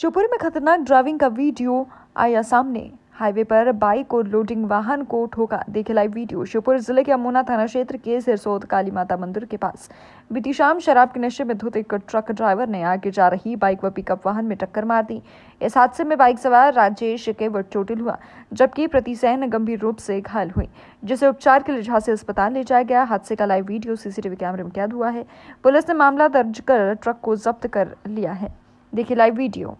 शिवपुरी में खतरनाक ड्राइविंग का वीडियो आया सामने हाईवे पर बाइक और लोडिंग वाहन को ठोका देखे लाइव वीडियो शिवपुर जिले के अमोना थाना क्षेत्र के सिरसोद काली माता मंदिर के पास बीती शाम शराब के नशे में धुत एक ट्रक ड्राइवर ने आगे जा रही बाइक व पिकअप वाहन में टक्कर मार दी इस हादसे में बाइक सवार राजेश केवट चोटिल हुआ जबकि प्रतिसैन गंभीर रूप से घायल हुई जिसे उपचार के लिए झांसी अस्पताल ले जाया गया हादसे का लाइव वीडियो सीसीटीवी कैमरे में कैद हुआ है पुलिस ने मामला दर्ज कर ट्रक को जब्त कर लिया है देखिए लाइव वीडियो